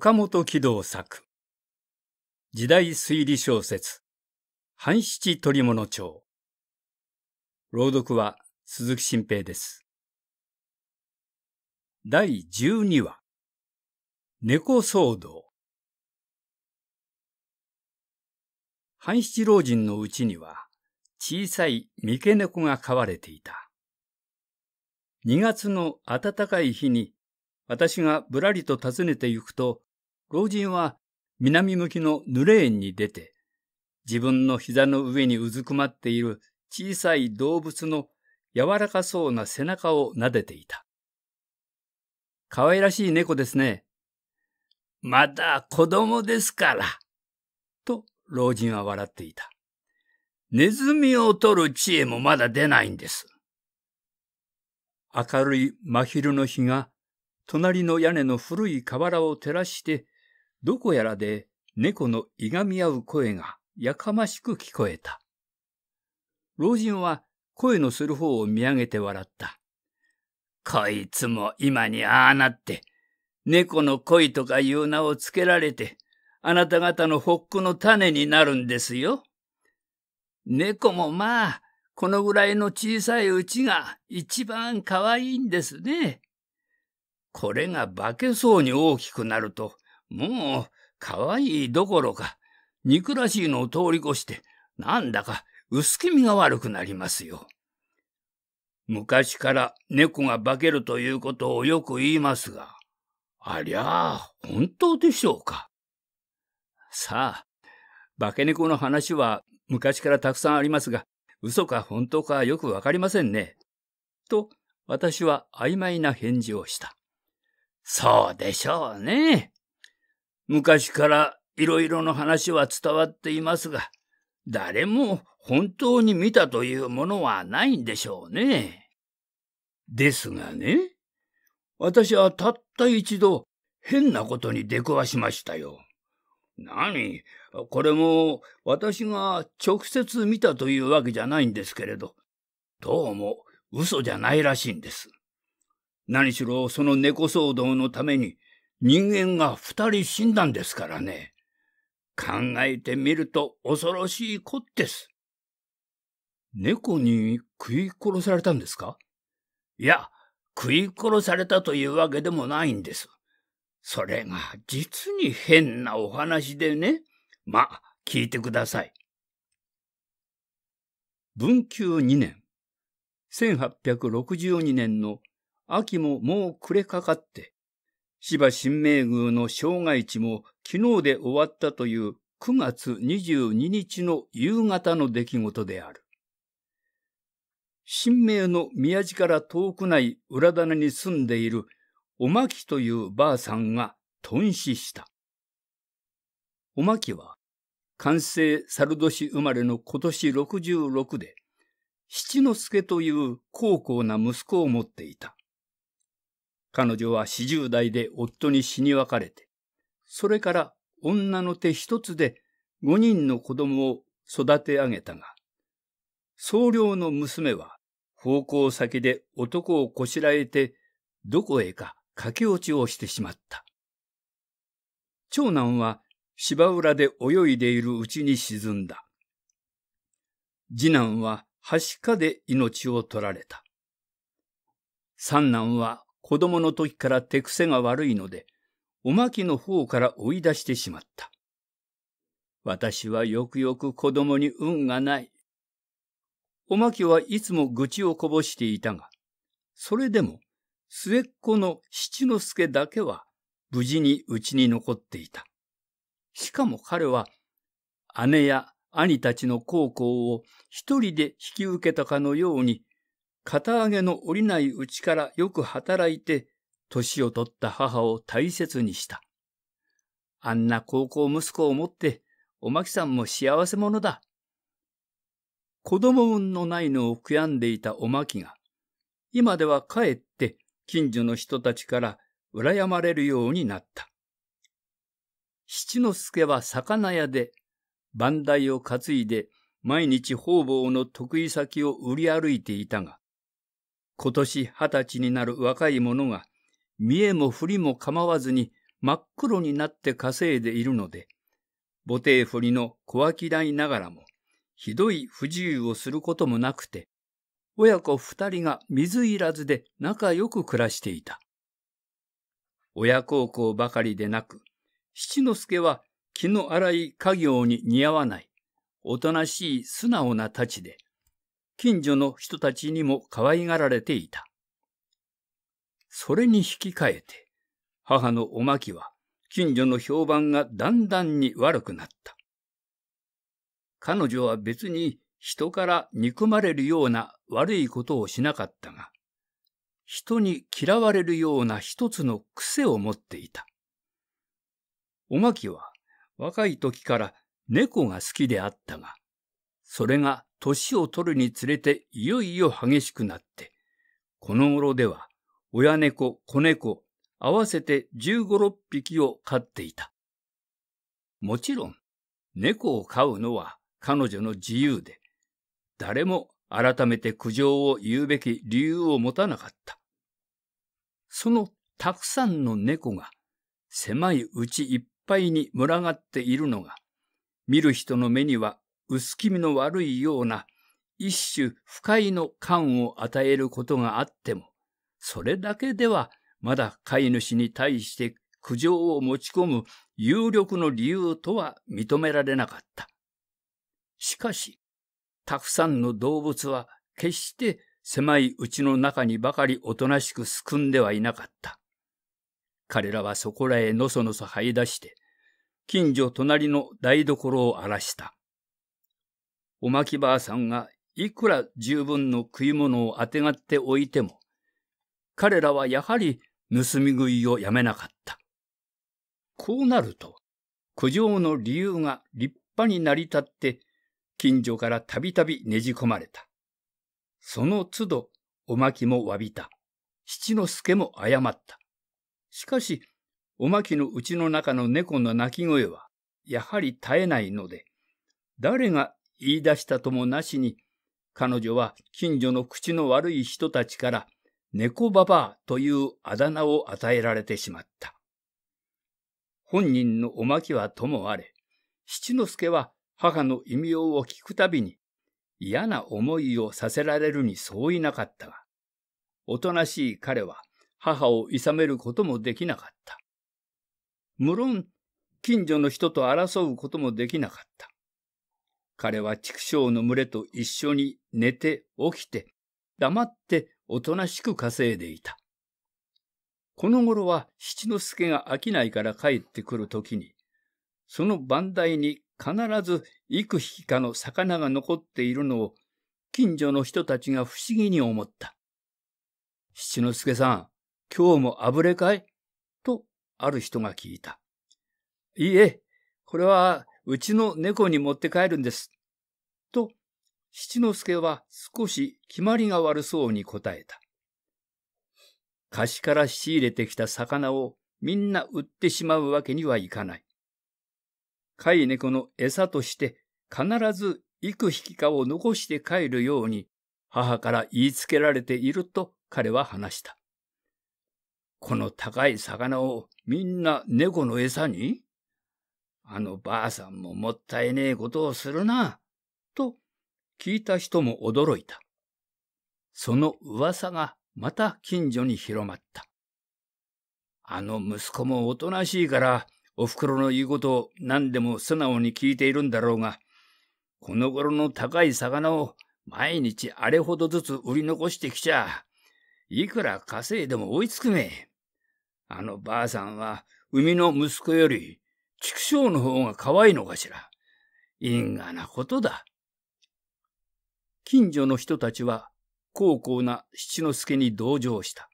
岡本喜道作。時代推理小説、半七取物帳。朗読は鈴木新平です。第十二話、猫騒動。半七老人のうちには、小さい三毛猫が飼われていた。2月の暖かい日に私がぶらりと訪ねて行くと、老人は南向きの濡れ園に出て、自分の膝の上にうずくまっている小さい動物の柔らかそうな背中を撫でていた。可愛らしい猫ですね。まだ子供ですから。と老人は笑っていた。ネズミを取る知恵もまだ出ないんです。明るい真昼の日が隣の屋根の古い瓦を照らしてどこやらで猫のいがみ合う声がやかましく聞こえた。老人は声のする方を見上げて笑った。こいつも今にああなって、猫の恋とかいう名をつけられて、あなた方のほっくの種になるんですよ。猫もまあ、このぐらいの小さいうちが一番かわいいんですね。これが化けそうに大きくなると、もう、可愛いどころか、憎らしいのを通り越して、なんだか薄気味が悪くなりますよ。昔から猫が化けるということをよく言いますが、ありゃあ、本当でしょうか。さあ、化け猫の話は昔からたくさんありますが、嘘か本当かよくわかりませんね。と、私は曖昧な返事をした。そうでしょうね。昔から色々の話は伝わっていますが、誰も本当に見たというものはないんでしょうね。ですがね、私はたった一度変なことに出くわしましたよ。何これも私が直接見たというわけじゃないんですけれど、どうも嘘じゃないらしいんです。何しろその猫騒動のために人間が二人死んだんですからね。考えてみると恐ろしいこです。猫に食い殺されたんですかいや、食い殺されたというわけでもないんです。それが実に変なお話でね。まあ、聞いてください。文久二年、1862年の秋ももう暮れかかって、芝新明宮の障害地も昨日で終わったという9月22日の夕方の出来事である。新明の宮地から遠くない裏棚に住んでいるおまきというばあさんが頓死した。おまきは、完成猿年生まれの今年66で、七之助という高校な息子を持っていた。彼女は四十代で夫に死に別れて、それから女の手一つで五人の子供を育て上げたが、僧侶の娘は奉公先で男をこしらえてどこへか駆け落ちをしてしまった。長男は芝浦で泳いでいるうちに沈んだ。次男ははしかで命を取られた。三男は子供の時から手癖が悪いので、おまきの方から追い出してしまった。私はよくよく子供に運がない。おまきはいつも愚痴をこぼしていたが、それでも末っ子の七之助だけは無事に家に残っていた。しかも彼は姉や兄たちの孝行を一人で引き受けたかのように肩上げの降りないうちからよく働いて、年を取った母を大切にした。あんな高校息子を持って、おまきさんも幸せ者だ。子供運のないのを悔やんでいたおまきが、今ではかえって近所の人たちから羨まれるようになった。七之助は魚屋で、番台を担いで毎日方々の得意先を売り歩いていたが、今年二十歳になる若い者が、見えも振りも構わずに真っ黒になって稼いでいるので、母帝振りの小商いながらも、ひどい不自由をすることもなくて、親子二人が水いらずで仲良く暮らしていた。親孝行ばかりでなく、七之助は気の荒い家業に似合わない、おとなしい素直な太ちで、近所の人たちにも可愛がられていた。それに引き換えて、母のおまきは、近所の評判がだんだんに悪くなった。彼女は別に人から憎まれるような悪いことをしなかったが、人に嫌われるような一つの癖を持っていた。おまきは若い時から猫が好きであったが、それが年を取るにつれていよいよ激しくなって、この頃では、親猫、子猫、合わせて十五六匹を飼っていた。もちろん、猫を飼うのは彼女の自由で、誰も改めて苦情を言うべき理由を持たなかった。そのたくさんの猫が狭いうちいっぱいに群がっているのが、見る人の目には薄気味の悪いような一種不快の感を与えることがあっても、それだけではまだ飼い主に対して苦情を持ち込む有力の理由とは認められなかった。しかし、たくさんの動物は決して狭い家の中にばかりおとなしくすくんではいなかった。彼らはそこらへのそのそ這い出して、近所隣の台所を荒らした。おまきばあさんがいくら十分の食い物をあてがっておいても、彼らはやはり盗み食いをやめなかった。こうなると、苦情の理由が立派になり立って、近所からたびたびねじ込まれた。その都度、おまきも詫びた。七之助も謝った。しかし、おまきのうちの中の猫の鳴き声は、やはり絶えないので、誰が言い出したともなしに、彼女は近所の口の悪い人たちから、猫ババアというあだ名を与えられてしまった。本人のおまけはともあれ、七之助は母の異名を聞くたびに、嫌な思いをさせられるにそういなかったが、おとなしい彼は母をいさめることもできなかった。無論、近所の人と争うこともできなかった。彼は畜生の群れと一緒に寝て起きて、黙っておとなしく稼いでいた。この頃は七之助が飽きないから帰ってくるときに、その番台に必ず幾匹かの魚が残っているのを近所の人たちが不思議に思った。七之助さん、今日もあぶれかいとある人が聞いた。いいえ、これはうちの猫に持って帰るんです。七之助は少し決まりが悪そうに答えた。貸しから仕入れてきた魚をみんな売ってしまうわけにはいかない。飼い猫の餌として必ず幾匹かを残して帰るように母から言いつけられていると彼は話した。この高い魚をみんな猫の餌にあのばあさんももったいねえことをするな、と聞いた人も驚いた。その噂がまた近所に広まった。あの息子もおとなしいから、お袋の言うことを何でも素直に聞いているんだろうが、この頃の高い魚を毎日あれほどずつ売り残してきちゃ、いくら稼いでも追いつくめ。あのばあさんは、海の息子より、畜生の方が可愛いのかしら。因果なことだ。近所の人たちは、高校な七之助に同情した。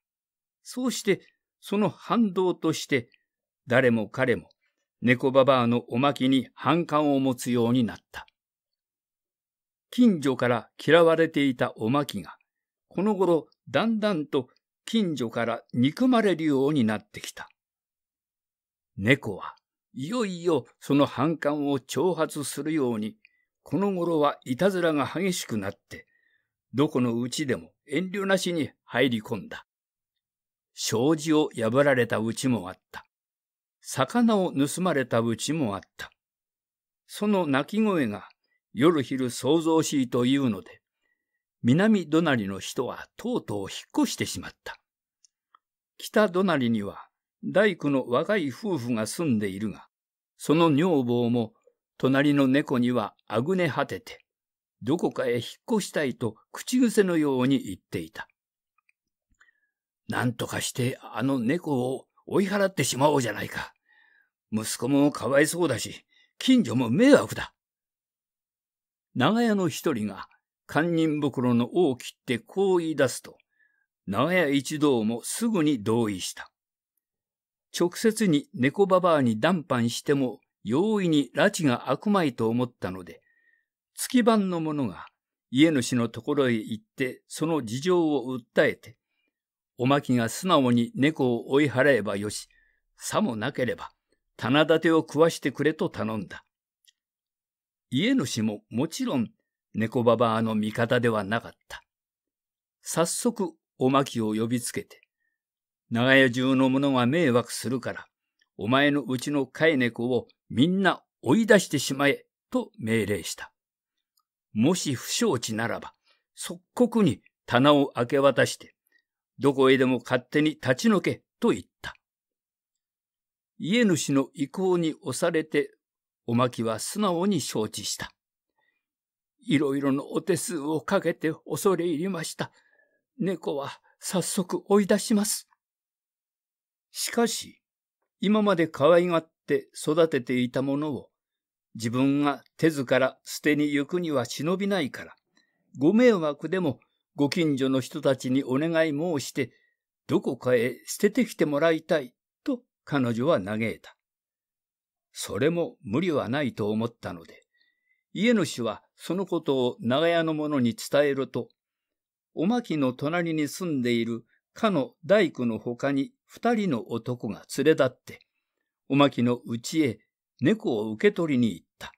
そうして、その反動として、誰も彼も、猫ババアのおまけに反感を持つようになった。近所から嫌われていたおまきが、この頃だんだんと近所から憎まれるようになってきた。猫はいよいよその反感を挑発するようにこの頃はいたずらが激しくなって、どこのうちでも遠慮なしに入り込んだ。障子を破られたうちもあった。魚を盗まれたうちもあった。その鳴き声が夜昼騒々しいというので、南隣の人はとうとう引っ越してしまった。北隣には大工の若い夫婦が住んでいるが、その女房も隣の猫にはあぐね果てて、どこかへ引っ越したいと口癖のように言っていた。なんとかしてあの猫を追い払ってしまおうじゃないか。息子もかわいそうだし、近所も迷惑だ。長屋の一人が堪忍袋の尾を切ってこう言い出すと、長屋一同もすぐに同意した。直接に猫ババアに談判しても容易に拉致が悪まいと思ったので、月番の者が家主のところへ行ってその事情を訴えて、おまきが素直に猫を追い払えばよし、さもなければ棚立てを食わしてくれと頼んだ。家主ももちろん猫ババアの味方ではなかった。早速おまきを呼びつけて、長屋中の者が迷惑するから、お前のうちの飼い猫をみんな追い出してしまえ、と命令した。もし不承知ならば、即刻に棚を明け渡して、どこへでも勝手に立ち退け、と言った。家主の意向に押されて、おまきは素直に承知した。いろいろのお手数をかけて恐れ入りました。猫は早速追い出します。しかし、今まで可愛がって育てていたものを自分が手ずから捨てに行くには忍びないから、ご迷惑でもご近所の人たちにお願い申して、どこかへ捨ててきてもらいたいと彼女は嘆いた。それも無理はないと思ったので、家主はそのことを長屋の者に伝えると、おまきの隣に住んでいるかの大工のほかに二人の男が連れ立って、おまきの家へ猫を受け取りに行った。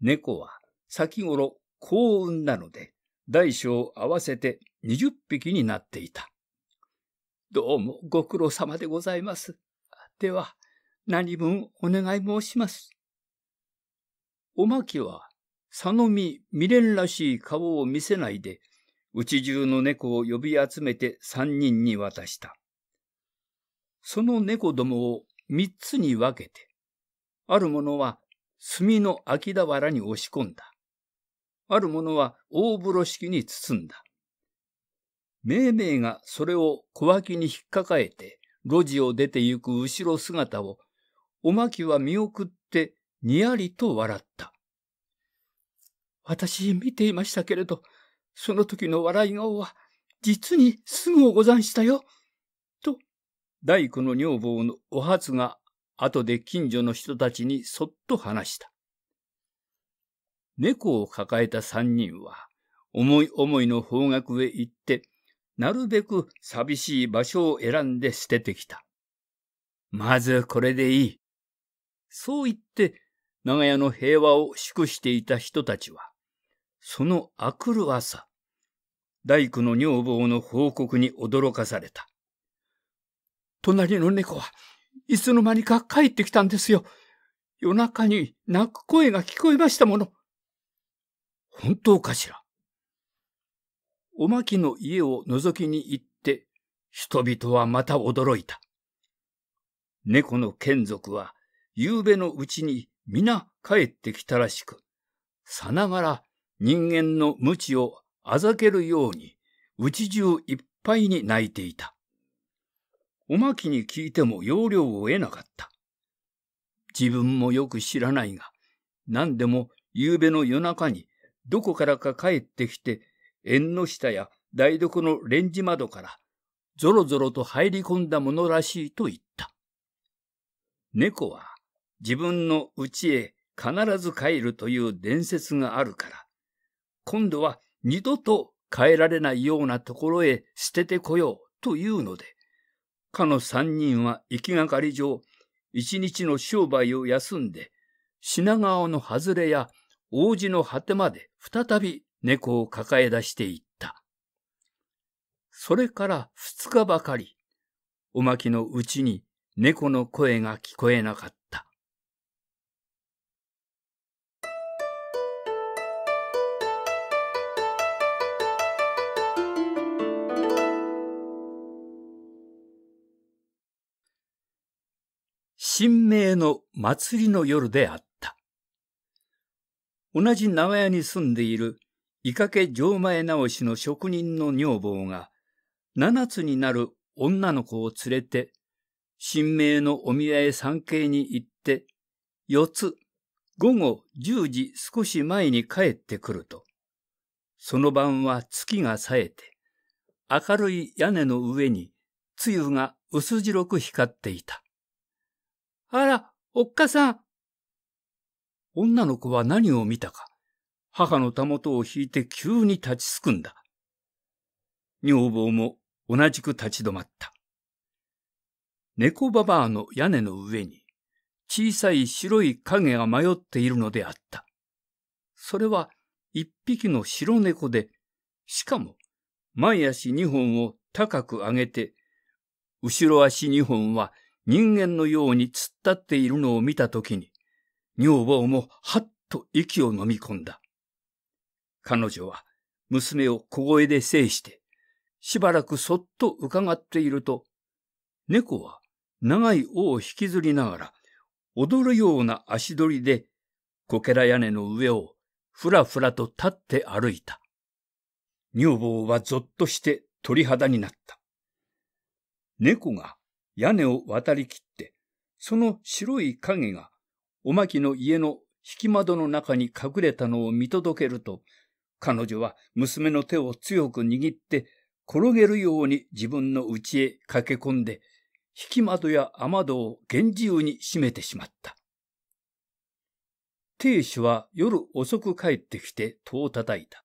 猫は先頃幸運なので、大小合わせて二十匹になっていた。どうもご苦労様でございます。では、何分お願い申します。おまきは、佐のみ未練らしい顔を見せないで、うち中の猫を呼び集めて三人に渡した。その猫どもを三つに分けて、ある者は炭の秋田原に押し込んだ。ある者は大風呂敷に包んだ。めいがそれを小脇に引っ抱えて、路地を出て行く後ろ姿を、おまきは見送ってにやりと笑った。私見ていましたけれど、その時の笑い顔は、実にすぐござんしたよ。大工の女房のお初が後で近所の人たちにそっと話した。猫を抱えた三人は、思い思いの方角へ行って、なるべく寂しい場所を選んで捨ててきた。まずこれでいい。そう言って、長屋の平和を祝していた人たちは、そのあくる朝、大工の女房の報告に驚かされた。隣の猫はいつの間にか帰ってきたんですよ。夜中に泣く声が聞こえましたもの。本当かしら。おまきの家を覗きに行って、人々はまた驚いた。猫の眷属は、夕べのうちに皆帰ってきたらしく、さながら人間の無知をあざけるように、うち中いっぱいに泣いていた。おまきに聞いても要領を得なかった。自分もよく知らないが、何でも夕べの夜中にどこからか帰ってきて、縁の下や台所のレンジ窓からぞろぞろと入り込んだものらしいと言った。猫は自分の家へ必ず帰るという伝説があるから、今度は二度と帰られないようなところへ捨ててこようというので、かの三人は行きがかり上、一日の商売を休んで、品川の外れや王子の果てまで再び猫を抱え出していった。それから二日ばかり、おまきのうちに猫の声が聞こえなかった。神明の祭りの夜であった。同じ古屋に住んでいる伊掛城前直しの職人の女房が、七つになる女の子を連れて、神明のお宮へ参詣に行って、四つ、午後十時少し前に帰ってくると、その晩は月が冴えて、明るい屋根の上に、露が薄白く光っていた。あら、おっかさん。女の子は何を見たか、母のたもとを引いて急に立ちすくんだ。女房も同じく立ち止まった。猫ババアの屋根の上に小さい白い影が迷っているのであった。それは一匹の白猫で、しかも前足二本を高く上げて、後ろ足二本は人間のように突っ立っているのを見たときに、女房もはっと息を飲み込んだ。彼女は娘を小声で制して、しばらくそっと伺っていると、猫は長い尾を引きずりながら、踊るような足取りで、こけら屋根の上をふらふらと立って歩いた。女房はぞっとして鳥肌になった。猫が屋根を渡りきって、その白い影が、おまきの家の引き窓の中に隠れたのを見届けると、彼女は娘の手を強く握って、転げるように自分の家へ駆け込んで、引き窓や雨戸を厳重に閉めてしまった。亭主は夜遅く帰ってきて戸を叩いた。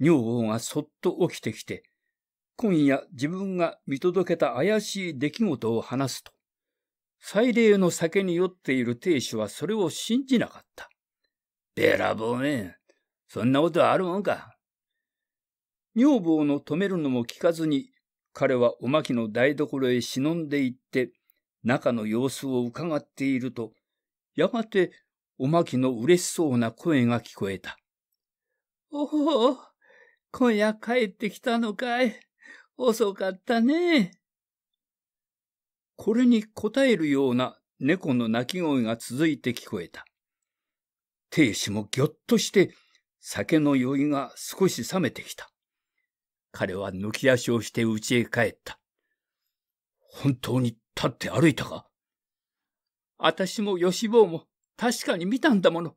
女房がそっと起きてきて、今夜自分が見届けた怪しい出来事を話すと、祭礼の酒に酔っている亭主はそれを信じなかった。べらぼうめそんなことはあるもんか。女房の止めるのも聞かずに、彼はおまきの台所へ忍んで行って、中の様子を伺っていると、やがておまきの嬉しそうな声が聞こえた。おお、今夜帰ってきたのかい。遅かったね。これに応えるような猫の鳴き声が続いて聞こえた。亭主もぎょっとして酒の酔いが少し冷めてきた。彼は抜き足をして家へ帰った。本当に立って歩いたか私も吉坊も確かに見たんだもの。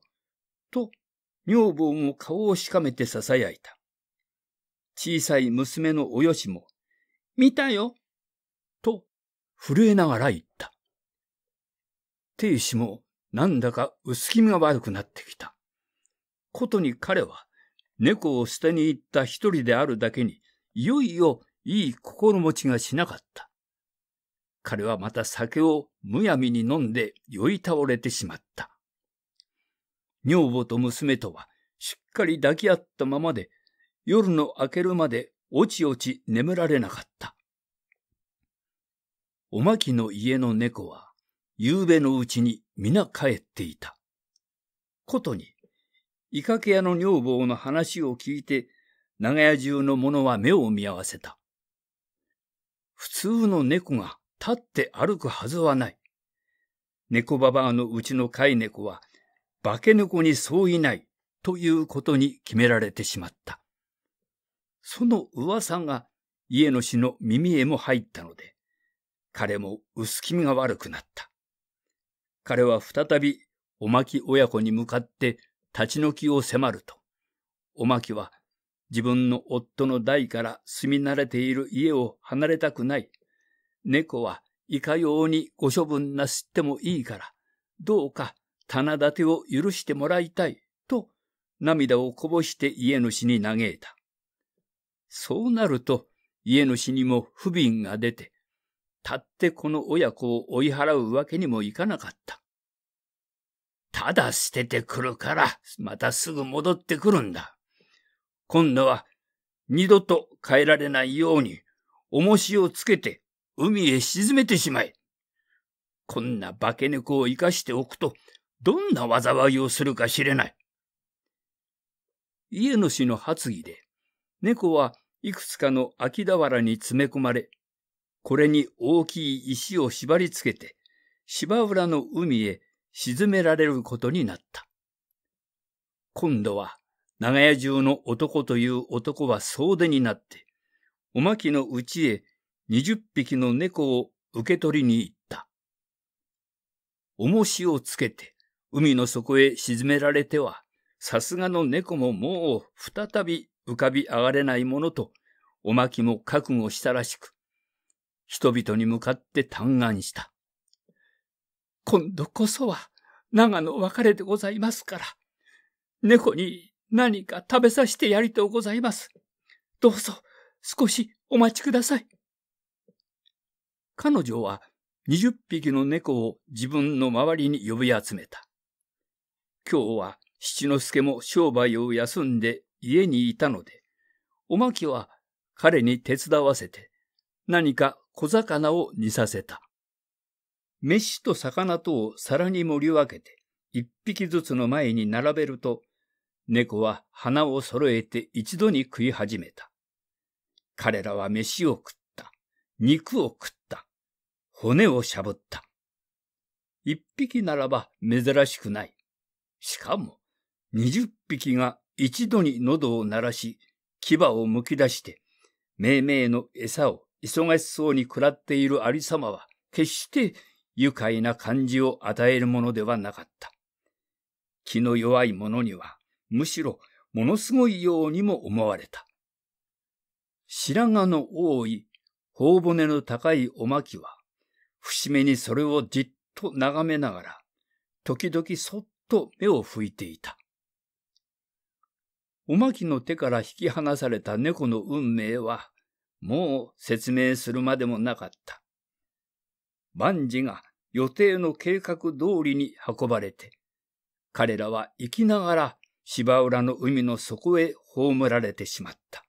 と、女房も顔をしかめて囁いた。小さい娘のおよしも見たよと、震えながら言った。亭主もなんだか薄気味が悪くなってきた。ことに彼は、猫を捨てに行った一人であるだけに、いよいよいい心持ちがしなかった。彼はまた酒をむやみに飲んで酔い倒れてしまった。女房と娘とはしっかり抱き合ったままで、夜の明けるまでおちおち眠られなかった。おまきの家の猫は、夕べのうちに皆帰っていた。ことに、いかけ屋の女房の話を聞いて、長屋中の者は目を見合わせた。普通の猫が立って歩くはずはない。猫ババアのうちの飼い猫は、化け猫に相違ないということに決められてしまった。その噂が家主の耳へも入ったので、彼も薄気味が悪くなった。彼は再びおまき親子に向かって立ち退きを迫ると、おまきは自分の夫の代から住み慣れている家を離れたくない。猫はいかようにご処分なすってもいいから、どうか棚立てを許してもらいたい、と涙をこぼして家主に嘆いた。そうなると、家主にも不憫が出て、たってこの親子を追い払うわけにもいかなかった。ただ捨ててくるから、またすぐ戻ってくるんだ。今度は、二度と変えられないように、重しをつけて、海へ沈めてしまえ。こんな化け猫を生かしておくと、どんな災いをするか知れない。家主の発議で、猫はいくつかの秋俵に詰め込まれ、これに大きい石を縛り付けて、芝浦の海へ沈められることになった。今度は、長屋中の男という男は総出になって、おまきのうちへ二十匹の猫を受け取りに行った。重しをつけて、海の底へ沈められては、さすがの猫ももう再び浮かび上がれないものと、おまきも覚悟したらしく、人々に向かって嘆願した。今度こそは、長の別れでございますから、猫に何か食べさせてやりとうございます。どうぞ、少しお待ちください。彼女は20匹の猫を自分の周りに呼び集めた。今日は七之助も商売を休んで家にいたので、おまきは彼に手伝わせて、何か小魚を煮させた。飯と魚とを皿に盛り分けて、一匹ずつの前に並べると、猫は花を揃えて一度に食い始めた。彼らは飯を食った。肉を食った。骨をしゃぶった。一匹ならば珍しくない。しかも、二十匹が一度に喉を鳴らし、牙をむき出して、めいめいの餌を忙しそうに食らっているありさまは、決して愉快な感じを与えるものではなかった。気の弱い者には、むしろものすごいようにも思われた。白髪の多い、頬骨の高いおまきは、節目にそれをじっと眺めながら、時々そっと目を拭いていた。おまきの手から引き離された猫の運命は、もう説明するまでもなかった。万事が予定の計画通りに運ばれて、彼らは生きながら芝浦の海の底へ葬られてしまった。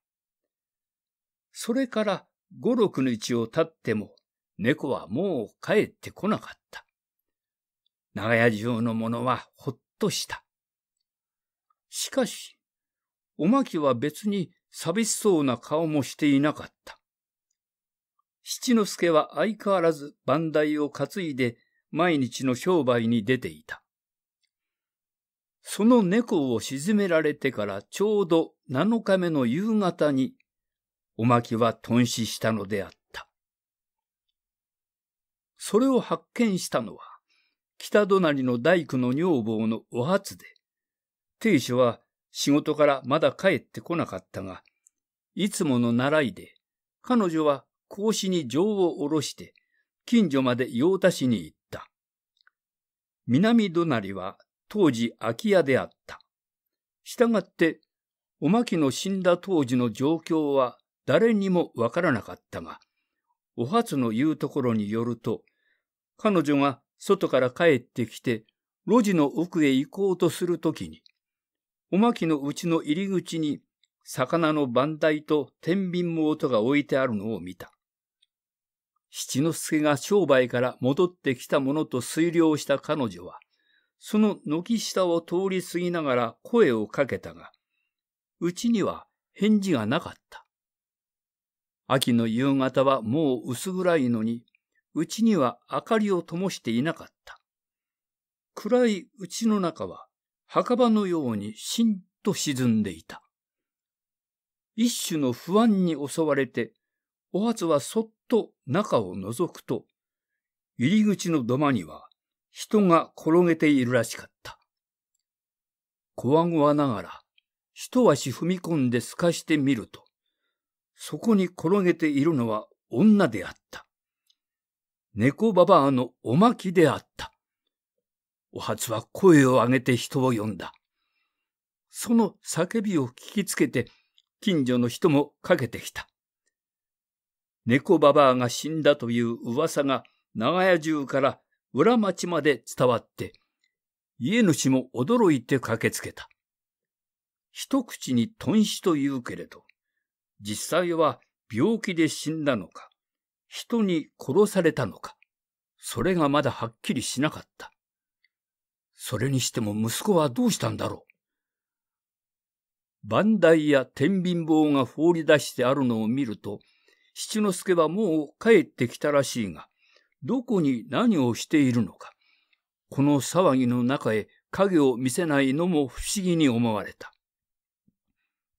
それから五六日を経っても、猫はもう帰ってこなかった。長屋中の者はほっとした。しかし、おまきは別に寂しそうな顔もしていなかった。七之助は相変わらず番台を担いで毎日の商売に出ていた。その猫を沈められてからちょうど七日目の夕方に、おまきは頓死したのであった。それを発見したのは、北隣の大工の女房のお初で、亭主は仕事からまだ帰ってこなかったが、いつもの習いで、彼女は格子に情を下ろして、近所まで用田市に行った。南隣は当時空き家であった。したがって、おまきの死んだ当時の状況は誰にもわからなかったが、お初の言うところによると、彼女が外から帰ってきて、路地の奥へ行こうとするときに、おまきのうちの入り口に、魚の番台と天秤音が置いてあるのを見た。七之助が商売から戻ってきたものと推量した彼女は、その軒下を通り過ぎながら声をかけたが、うちには返事がなかった。秋の夕方はもう薄暗いのに、うちには明かりを灯していなかった。暗いうちの中は墓場のようにしんと沈んでいた。一種の不安に襲われて、お初はそっと中を覗くと、入り口の土間には人が転げているらしかった。こわごわながら、一足踏み込んで透かしてみると、そこに転げているのは女であった。猫ババアのおまきであった。お初は声を上げて人を呼んだ。その叫びを聞きつけて、近所の人もかけてきた。猫ババアが死んだという噂が長屋中から裏町まで伝わって、家主も驚いて駆けつけた。一口に豚死と言うけれど、実際は病気で死んだのか、人に殺されたのか、それがまだはっきりしなかった。それにしても息子はどうしたんだろう。番台や天秤棒が放り出してあるのを見ると、七之助はもう帰ってきたらしいが、どこに何をしているのか。この騒ぎの中へ影を見せないのも不思議に思われた。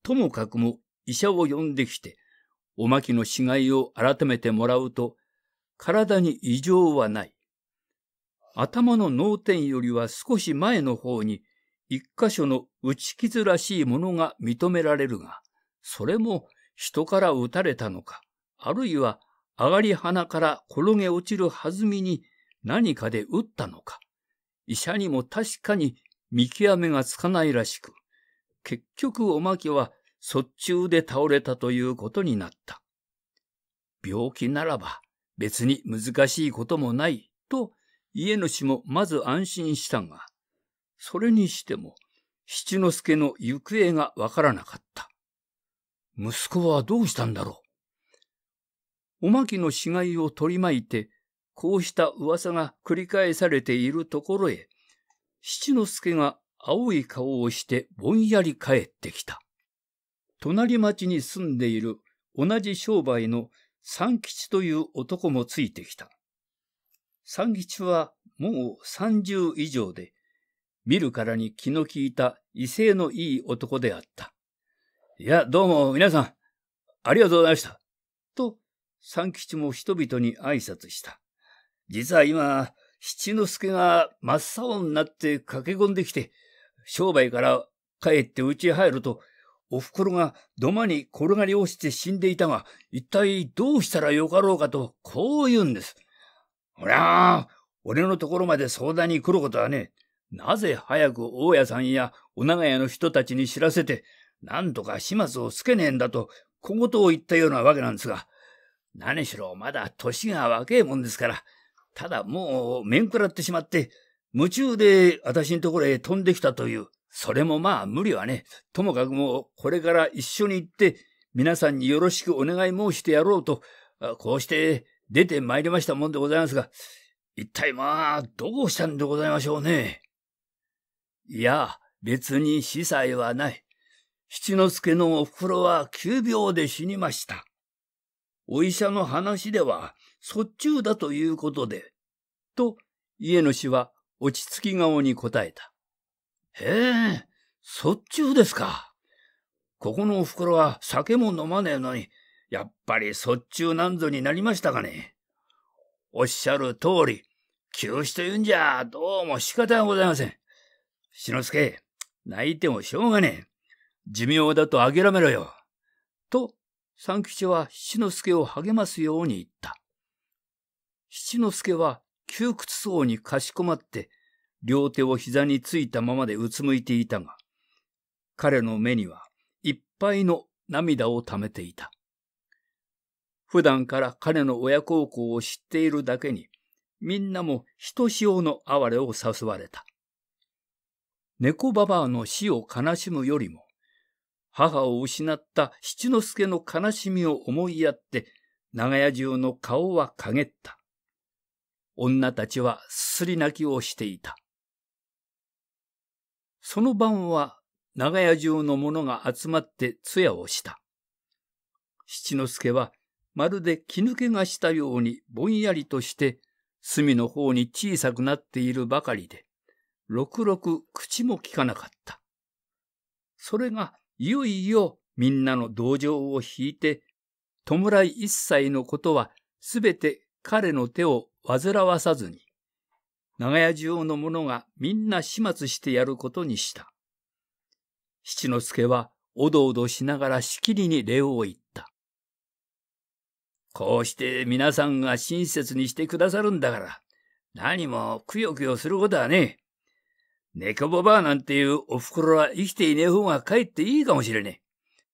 ともかくも医者を呼んできて、おまきの死骸を改めてもらうと、体に異常はない。頭の脳天よりは少し前の方に、一箇所の打ち傷らしいものが認められるが、それも人から撃たれたのか、あるいは上がり鼻から転げ落ちる弾みに何かで撃ったのか、医者にも確かに見極めがつかないらしく、結局おまけは卒中で倒れたということになった。病気ならば別に難しいこともないと家主もまず安心したが、それにしても、七之助の行方がわからなかった。息子はどうしたんだろうおまきの死骸を取り巻いて、こうした噂が繰り返されているところへ、七之助が青い顔をしてぼんやり帰ってきた。隣町に住んでいる同じ商売の三吉という男もついてきた。三吉はもう三十以上で、見るからに気の利いた威勢のいい男であった。いや、どうも皆さん、ありがとうございました。と、三吉も人々に挨拶した。実は今、七之助が真っ青になって駆け込んできて、商売から帰って家へ入ると、お袋が土間に転がり落ちて死んでいたが、一体どうしたらよかろうかと、こう言うんです。ほら、俺のところまで相談に来ることはね、なぜ早く大家さんやお長屋の人たちに知らせて、なんとか始末をつけねえんだと、小言を言ったようなわけなんですが、何しろまだ年が若えもんですから、ただもう面食らってしまって、夢中で私のところへ飛んできたという、それもまあ無理はね、ともかくもうこれから一緒に行って、皆さんによろしくお願い申してやろうと、こうして出て参りましたもんでございますが、一体まあ、どうしたんでございましょうね。いや、別に司祭はない。七之助のお袋は急病で死にました。お医者の話では、卒中だということで、と、家主は落ち着き顔に答えた。へえ、卒中ですか。ここのお袋は酒も飲まねえのに、やっぱりそっちなんぞになりましたかね。おっしゃる通り、急死というんじゃ、どうも仕方がございません。しのすけ、泣いてもしょうがねえ。寿命だと諦めろよ。と、三吉は七之助を励ますように言った。七之助は窮屈そうにかしこまって、両手を膝についたままでうつむいていたが、彼の目にはいっぱいの涙を溜めていた。普段から彼の親孝行を知っているだけに、みんなもひとしおの哀れを誘われた。猫ババアの死を悲しむよりも、母を失った七之助の悲しみを思いやって、長屋中の顔は陰った。女たちはすり泣きをしていた。その晩は長屋中の者が集まって通夜をした。七之助はまるで気抜けがしたようにぼんやりとして隅の方に小さくなっているばかりで、ろくろく口もきかなかった。それがいよいよみんなの同情を引いて、弔い一切のことはすべて彼の手を煩わさずに、長屋中の者がみんな始末してやることにした。七之助はおどおどしながらしきりに礼を言った。こうして皆さんが親切にしてくださるんだから、何もくよくよすることはねえ。猫ボバーなんていうお袋は生きていねえ方がかえっていいかもしれねえ。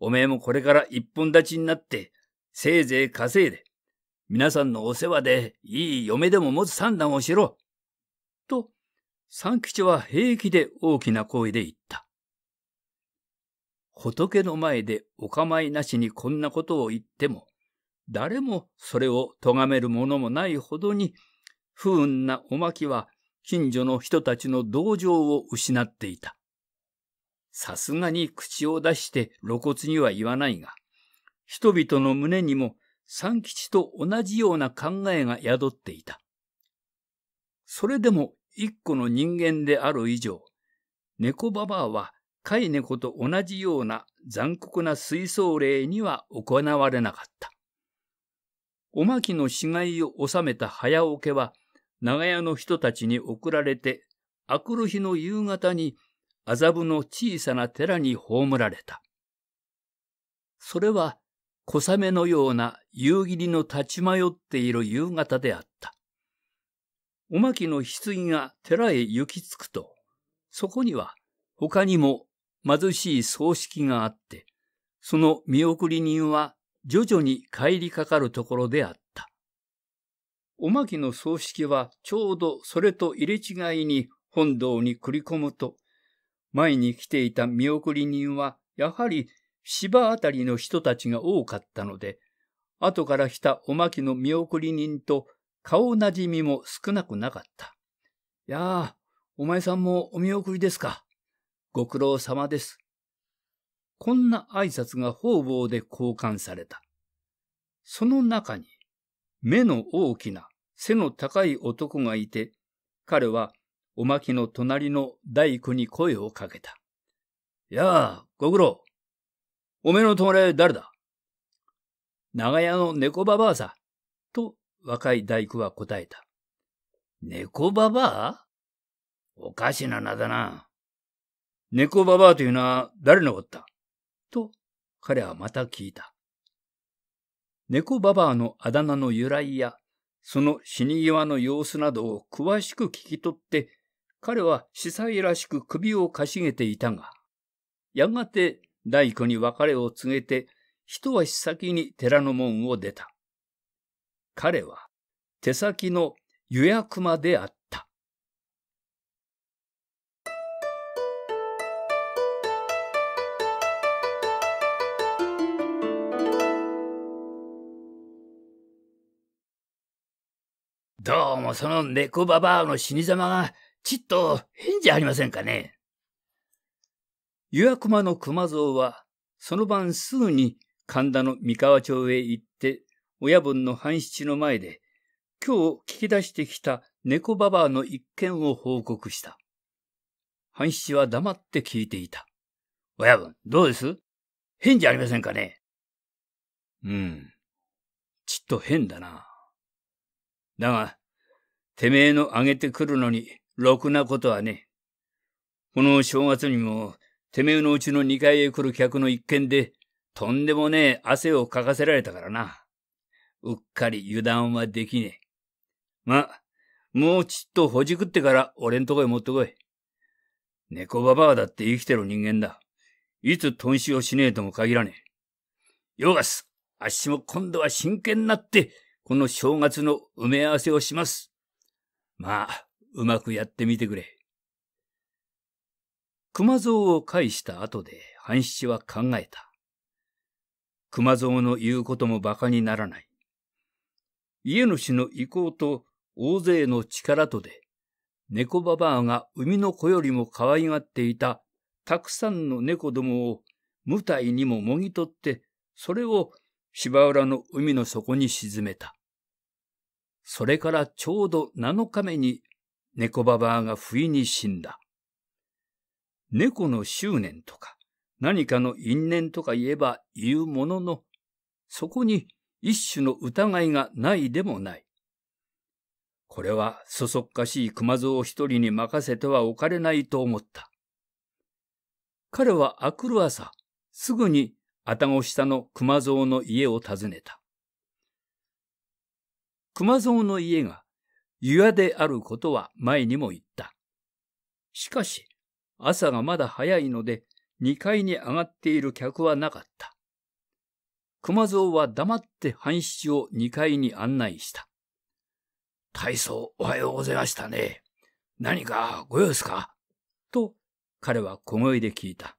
おめえもこれから一本立ちになって、せいぜい稼いで、皆さんのお世話でいい嫁でも持つ算段をしろ。と、三吉は平気で大きな声で言った。仏の前でお構いなしにこんなことを言っても、誰もそれを咎めるものもないほどに、不運なおまきは近所の人たちの同情を失っていた。さすがに口を出して露骨には言わないが、人々の胸にも三吉と同じような考えが宿っていた。それでも一個の人間である以上、猫ババアは飼い猫と同じような残酷な水槽霊には行われなかった。おまきの死骸を収めた早桶は、長屋の人たちに送られて、あくる日の夕方に麻布の小さな寺に葬られた。それは小雨のような夕霧の立ち迷っている夕方であった。おまきの棺が寺へ行き着くと、そこには他にも貧しい葬式があって、その見送り人は徐々に帰りかかるところであった。おまきの葬式はちょうどそれと入れ違いに本堂に繰り込むと、前に来ていた見送り人はやはり芝あたりの人たちが多かったので、後から来たおまきの見送り人と顔なじみも少なくなかった。やあ、お前さんもお見送りですか。ご苦労様です。こんな挨拶が方々で交換された。その中に、目の大きな、背の高い男がいて、彼はおまきの隣の大工に声をかけた。やあ、ご苦労。おめの友達誰だ長屋の猫ババアさ。と若い大工は答えた。猫ババアおかしな名だな。猫ババアというのは誰のおったと彼はまた聞いた。猫ババアのあだ名の由来や、その死に際の様子などを詳しく聞き取って、彼は司祭らしく首をかしげていたが、やがて大工に別れを告げて、一足先に寺の門を出た。彼は手先の湯約まであった。どうもその猫ババアの死に様が、ちっと変じゃありませんかね。湯屋熊の熊蔵は、その晩すぐに神田の三河町へ行って、親分の半七の前で、今日聞き出してきた猫ババアの一件を報告した。半七は黙って聞いていた。親分、どうです変じゃありませんかねうん。ちっと変だな。だが、てめえのあげてくるのに、ろくなことはね。この正月にも、てめえのうちの二階へ来る客の一件で、とんでもねえ汗をかかせられたからな。うっかり油断はできねえ。ま、もうちっとほじくってから俺んとこへ持ってこい。猫ババアだって生きてる人間だ。いつ頓死をしねえとも限らねえ。よがす、あっしも今度は真剣になって、この正月の埋め合わせをします。まあ、うまくやってみてくれ。熊蔵を介した後で半七は考えた。熊蔵の言うことも馬鹿にならない。家主の意向と大勢の力とで、猫ババアが生みの子よりも可愛がっていたたくさんの猫どもを無体にももぎ取って、それを芝浦の海の底に沈めた。それからちょうど7日目に猫ババアが不意に死んだ。猫の執念とか何かの因縁とか言えば言うものの、そこに一種の疑いがないでもない。これはそそっかしい熊蔵一人に任せてはおかれないと思った。彼は明くる朝、すぐにたご下の熊蔵の家を訪ねた。熊蔵の家が湯屋であることは前にも言った。しかし、朝がまだ早いので、2階に上がっている客はなかった。熊蔵は黙って半七を2階に案内した。大層おはようございましたね。何かご用ですかと彼は小声で聞いた。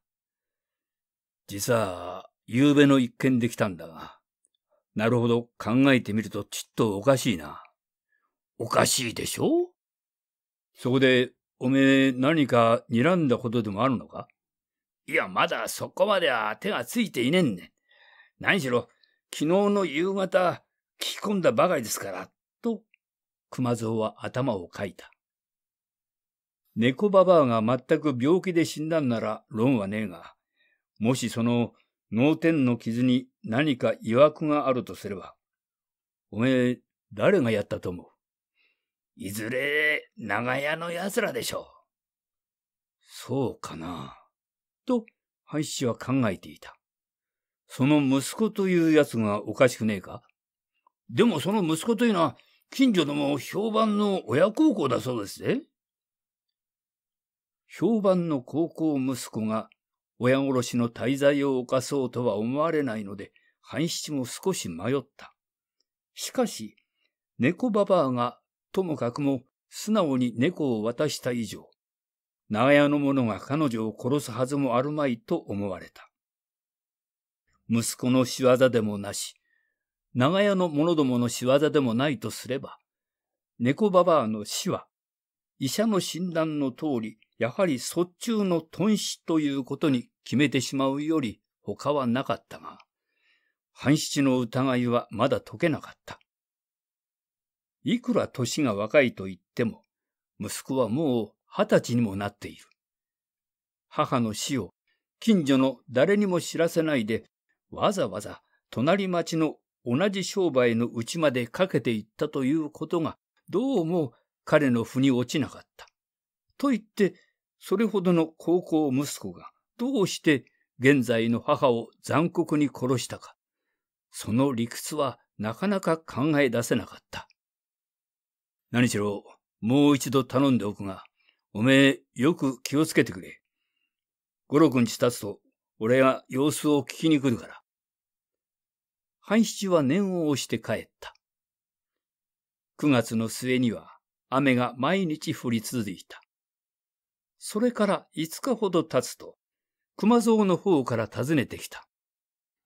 実は、昨べの一件で来たんだが、なるほど、考えてみるとちっとおかしいな。おかしいでしょそこで、おめえ何か睨んだことでもあるのかいや、まだそこまでは手がついていねんねん。何しろ、昨日の夕方、聞き込んだばかりですから、と、熊蔵は頭をかいた。猫ババアが全く病気で死んだんなら論はねえが、もしその脳天の傷に何か疑惑があるとすれば、おめえ、誰がやったと思ういずれ、長屋の奴らでしょう。そうかな。と、廃止は考えていた。その息子という奴がおかしくねえかでもその息子というのは、近所でも評判の親孝行だそうですね。評判の高校息子が親殺しの滞在を犯そうとは思われないので、半七も少し迷った。しかし、猫ババアがともかくも素直に猫を渡した以上、長屋の者が彼女を殺すはずもあるまいと思われた。息子の仕業でもなし、長屋の者どもの仕業でもないとすれば、猫ババアの死は、医者の診断の通り、やはり卒中の頓死ということに決めてしまうより他はなかったが、半七の疑いはまだ解けなかった。いくら年が若いと言っても、息子はもう二十歳にもなっている。母の死を近所の誰にも知らせないで、わざわざ隣町の同じ商売のうちまでかけていったということが、どうも彼の腑に落ちなかった。と言ってそれほどの高校息子がどうして現在の母を残酷に殺したか、その理屈はなかなか考え出せなかった。何しろ、もう一度頼んでおくが、おめえよく気をつけてくれ。五六日経つと、俺が様子を聞きに来るから。半七は念を押して帰った。九月の末には雨が毎日降り続いた。それから5日ほど経つと、熊蔵の方から訪ねてきた。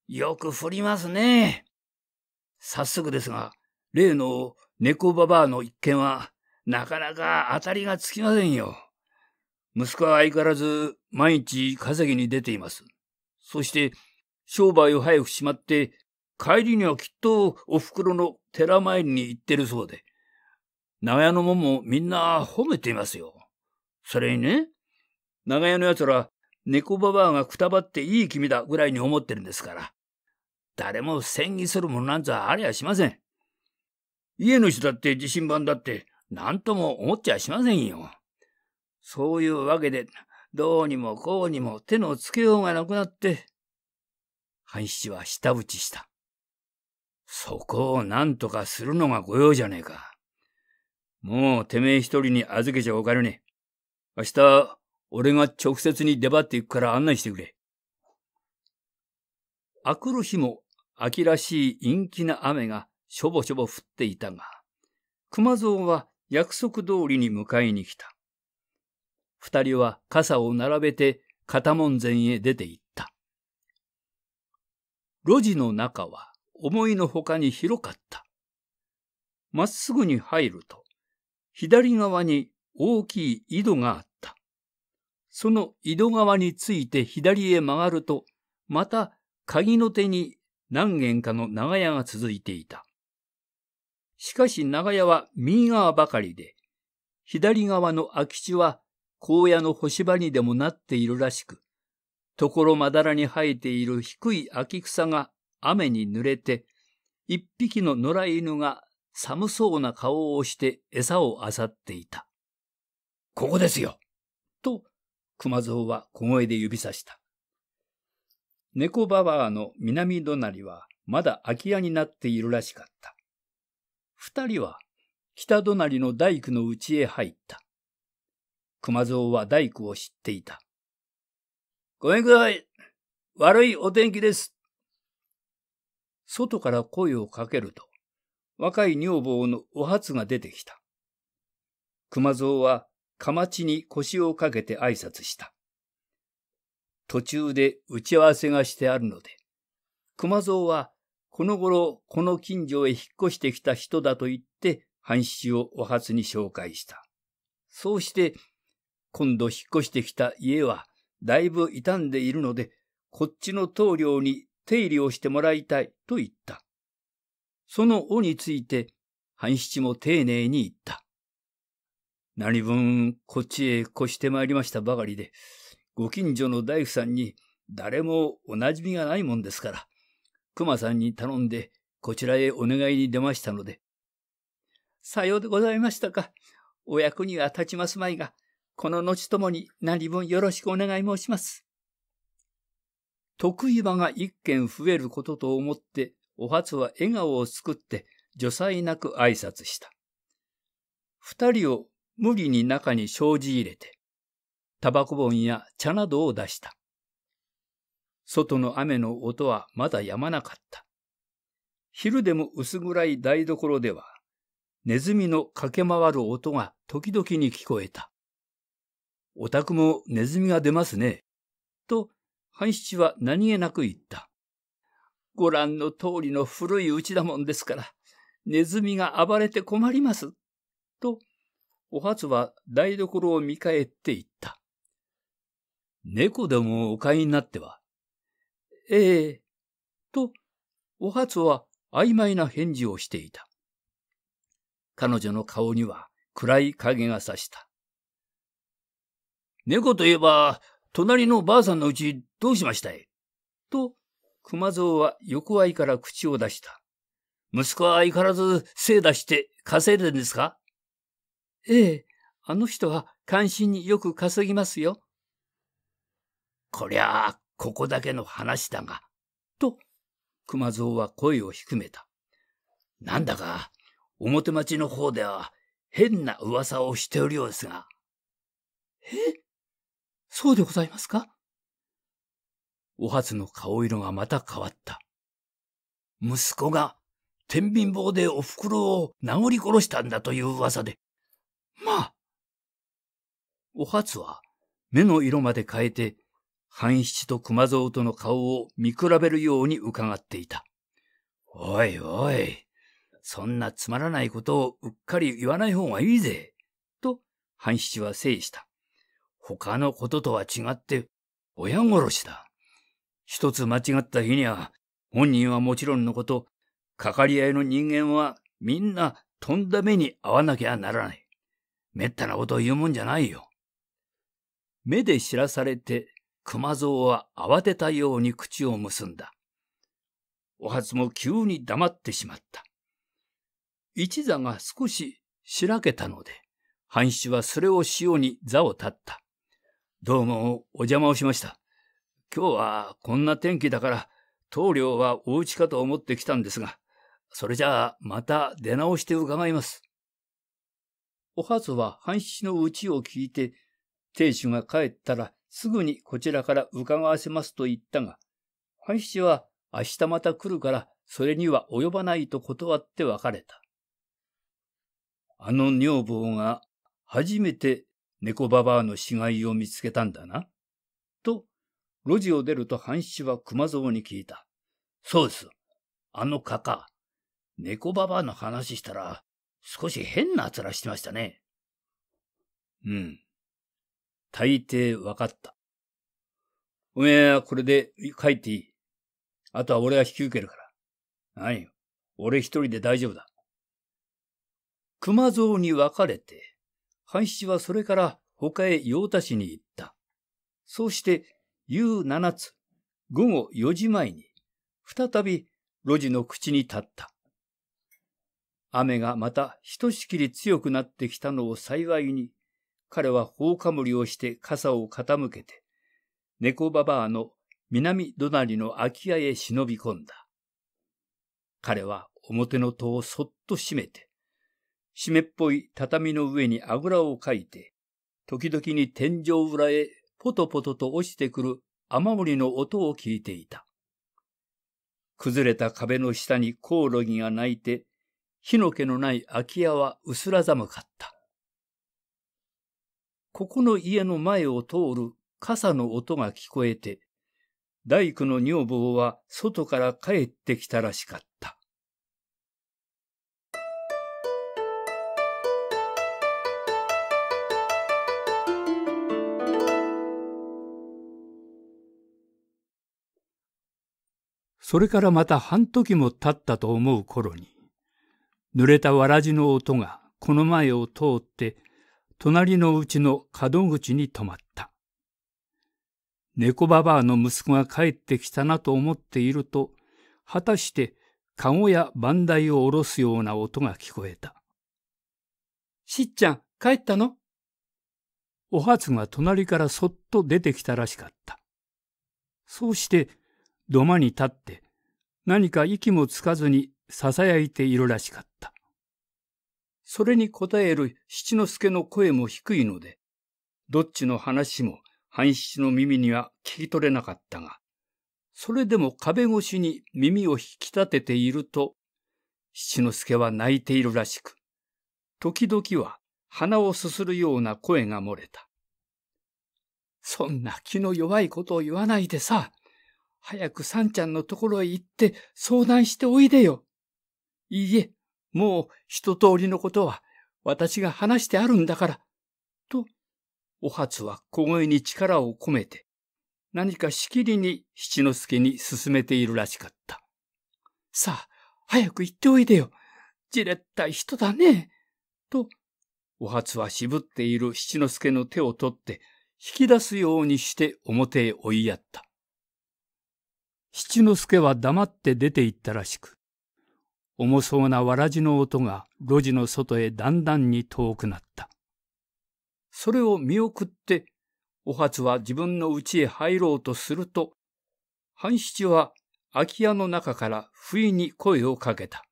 よく降りますね。早速ですが、例の猫ババアの一件は、なかなか当たりがつきませんよ。息子は相変わらず毎日稼ぎに出ています。そして、商売を早くしまって、帰りにはきっとお袋の寺参りに行ってるそうで、長屋の門もみんな褒めていますよ。それにね、長屋の奴ら、猫ババアがくたばっていい君だぐらいに思ってるんですから、誰も戦議するものなんざありゃしません。家主だって地震版だって、なんとも思っちゃしませんよ。そういうわけで、どうにもこうにも手のつけようがなくなって、半七は下打ちした。そこを何とかするのが御用じゃねえか。もうてめえ一人に預けちゃおかれねえ。明日、俺が直接に出張っていくから案内してくれ。あくる日も秋らしい陰気な雨がしょぼしょぼ降っていたが、熊蔵は約束通りに迎えに来た。二人は傘を並べて片門前へ出て行った。路地の中は思いのほかに広かった。まっすぐに入ると、左側に大きい井戸があっその井戸川について左へ曲がると、また鍵の手に何軒かの長屋が続いていた。しかし長屋は右側ばかりで、左側の空き地は荒野の干し場にでもなっているらしく、ところまだらに生えている低い秋草が雨に濡れて、一匹の野良犬が寒そうな顔をして餌をあさっていた。ここですよ。熊蔵は小声で指さした。猫ババアの南隣はまだ空き家になっているらしかった。二人は北隣の大工の家へ入った。熊蔵は大工を知っていた。ごめんください。悪いお天気です。外から声をかけると、若い女房のお初が出てきた。熊蔵はかまちに腰をかけて挨拶した。途中で打ち合わせがしてあるので、熊蔵はこの頃この近所へ引っ越してきた人だと言って半紙をお初に紹介した。そうして今度引っ越してきた家はだいぶ傷んでいるので、こっちの棟梁に手入れをしてもらいたいと言った。その尾について、半七も丁寧に言った。何分こっちへ越してまいりましたばかりで、ご近所の大工さんに誰もお馴染みがないもんですから、熊さんに頼んでこちらへお願いに出ましたので。さようでございましたか。お役には立ちますまいが、この後ともに何分よろしくお願い申します。得意場が一件増えることと思って、お初は笑顔を作って、除細なく挨拶した。二人を無理に中に生じ入れて、タバコ盆や茶などを出した。外の雨の音はまだ止まなかった。昼でも薄暗い台所では、ネズミの駆け回る音が時々に聞こえた。お宅もネズミが出ますね。と、半七は何気なく言った。ご覧の通りの古いうちだもんですから、ネズミが暴れて困ります。と、お初は台所を見返って言った。猫でもお買いになっては。ええと、お初は曖昧な返事をしていた。彼女の顔には暗い影がさした。猫といえば、隣のばあさんのうちどうしましたいと、熊蔵は横合いから口を出した。息子は相変わらず精出して稼いでんですかええ、あの人は関心によく稼ぎますよ。こりゃあ、ここだけの話だが、と、熊蔵は声を低めた。なんだか、表町の方では変な噂をしておるようですが。えそうでございますかお初の顔色がまた変わった。息子が天秤棒でお袋を殴り殺したんだという噂で、まあ。お初は目の色まで変えて、半七と熊蔵との顔を見比べるように伺っていた。おいおい、そんなつまらないことをうっかり言わない方がいいぜ、と半七は制した。他のこととは違って親殺しだ。一つ間違った日には、本人はもちろんのこと、かかり合いの人間はみんなとんだ目に遭わなきゃならない。めったなことを言うもんじゃないよ。目で知らされて、熊蔵は慌てたように口を結んだ。お初も急に黙ってしまった。一座が少ししらけたので、藩主はそれを潮に座を立った。どうもお邪魔をしました。今日はこんな天気だから、棟梁はお家かと思ってきたんですが、それじゃあまた出直して伺います。おはずは半七のうちを聞いて、亭主が帰ったらすぐにこちらから伺わせますと言ったが、半七は明日また来るからそれには及ばないと断って別れた。あの女房が初めて猫ババアの死骸を見つけたんだな。と、路地を出ると半七は熊蔵に聞いた。そうです。あのかか。猫ババアの話したら、少し変な面してましたね。うん。大抵わかった。おめえはこれで帰っていい。あとは俺が引き受けるから。何よ。俺一人で大丈夫だ。熊蔵に分かれて、半七はそれから他へ用達しに行った。そうして、夕七つ、午後四時前に、再び路地の口に立った。雨がまたひとしきり強くなってきたのを幸いに、彼は放火盛りをして傘を傾けて、猫ババアの南隣の空き家へ忍び込んだ。彼は表の戸をそっと閉めて、湿っぽい畳の上にあぐらをかいて、時々に天井裏へポトポトと落ちてくる雨漏りの音を聞いていた。崩れた壁の下にコオロギが鳴いて火の気のない空き家は薄ら寒かった。ここの家の前を通る傘の音が聞こえて、大工の女房は外から帰ってきたらしかった。それからまた半時も経ったと思う頃に、濡れたわらじの音がこの前を通って、隣のうちの門口に止まった。猫ババアの息子が帰ってきたなと思っていると、果たしてゴや番台を下ろすような音が聞こえた。しっちゃん、帰ったのお初が隣からそっと出てきたらしかった。そうして、土間に立って、何か息もつかずに囁いているらしかった。それに答える七之助の声も低いので、どっちの話も半七の耳には聞き取れなかったが、それでも壁越しに耳を引き立てていると、七之助は泣いているらしく、時々は鼻をすするような声が漏れた。そんな気の弱いことを言わないでさ、早くさんちゃんのところへ行って相談しておいでよ。いいえ、もう一通りのことは私が話してあるんだから。と、お初は小声に力を込めて、何かしきりに七之助に進めているらしかった。さあ、早く行っておいでよ。じれったい人だね。と、お初は渋っている七之助の手を取って、引き出すようにして表へ追いやった。七之助は黙って出て行ったらしく、重そうなわらじの音が路地の外へだんだんに遠くなった。それを見送って、お初は自分の家へ入ろうとすると、半七は空き家の中から不意に声をかけた。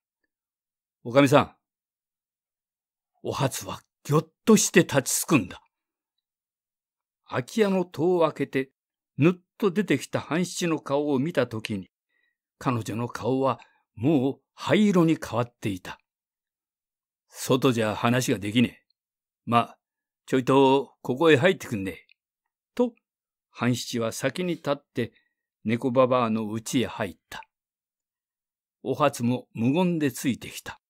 おかみさん。お初はぎょっとして立ちすくんだ。空き家の戸を開けて、ぬっと出てきた半七の顔を見たときに、彼女の顔はもう灰色に変わっていた。外じゃ話ができねえ。まあ、ちょいと、ここへ入ってくんねえ。と、半七は先に立って、猫ババアの家へ入った。お初も無言でついてきた。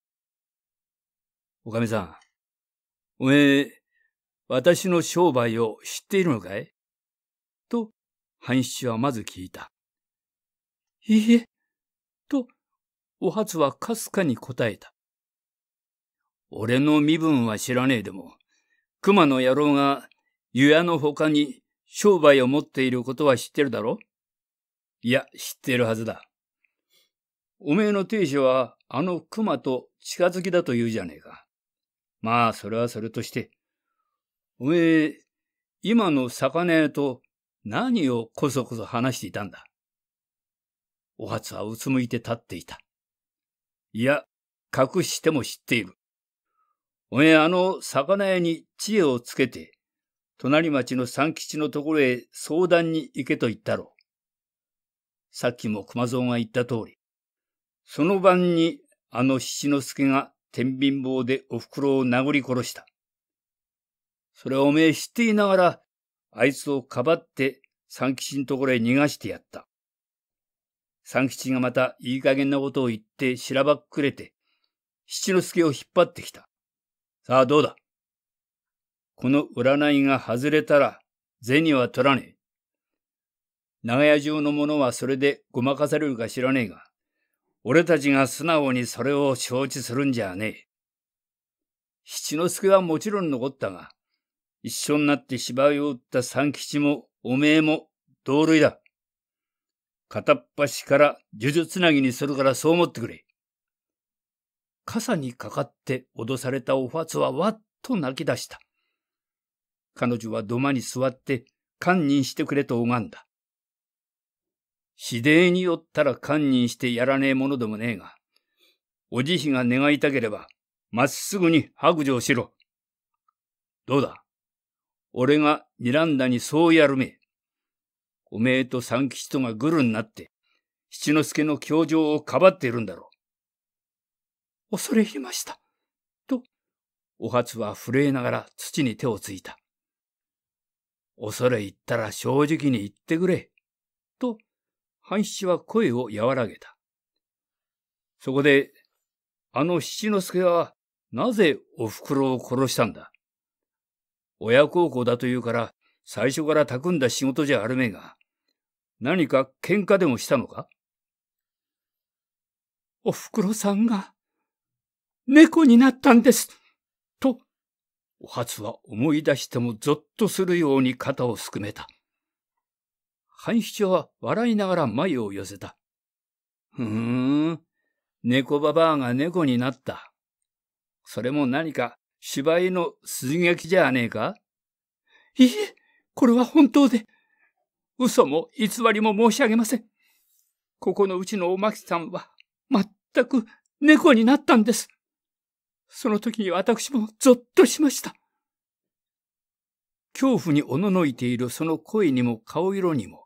おかみさん、おめえ、私の商売を知っているのかいと、半七はまず聞いた。いいえ、と、お初はかすかに答えた。俺の身分は知らねえでも、熊の野郎が湯屋の他に商売を持っていることは知ってるだろいや、知ってるはずだ。おめえの亭主はあの熊と近づきだと言うじゃねえか。まあ、それはそれとして。おめえ、今の魚屋と何をこそこそ話していたんだ。お初はうつむいて立っていた。いや、隠しても知っている。おめえあの魚屋に知恵をつけて、隣町の三吉のところへ相談に行けと言ったろう。さっきも熊蔵が言った通り、その晩にあの七之助が天秤棒でお袋を殴り殺した。それはおめえ知っていながら、あいつをかばって三吉のところへ逃がしてやった。三吉がまたいい加減なことを言ってしらばっくれて、七之助を引っ張ってきた。さあどうだこの占いが外れたら、銭は取らねえ。長屋中の者はそれでごまかされるか知らねえが、俺たちが素直にそれを承知するんじゃねえ。七之助はもちろん残ったが、一緒になって芝居を打った三吉も、おめえも、同類だ。片っ端から呪術つなぎにするからそう思ってくれ。傘にかかって脅されたおツはわっと泣き出した。彼女は土間に座って堪忍してくれと拝んだ。指令によったら堪忍してやらねえものでもねえが、お慈悲が願いたければ、まっすぐに白状しろ。どうだ俺が睨んだにそうやるめ。おめえと三吉とがグルになって、七之助の教場をかばっているんだろう。恐れ入りました。と、お初は震えながら土に手をついた。恐れ入ったら正直に言ってくれ。と、半七は声を和らげた。そこで、あの七之助はなぜお袋を殺したんだ親孝行だというから最初からたくんだ仕事じゃあるめえが、何か喧嘩でもしたのかおふくろさんが、猫になったんです、と、お初は思い出してもぞっとするように肩をすくめた。半七は笑いながら眉を寄せた。ふーん、猫ババアが猫になった。それも何か芝居の筋書きじゃねえかいえ、これは本当で、嘘も偽りも申し上げません。ここのうちのおまきさんは、全く猫になったんです。その時に私もぞっとしました。恐怖におののいているその声にも顔色にも、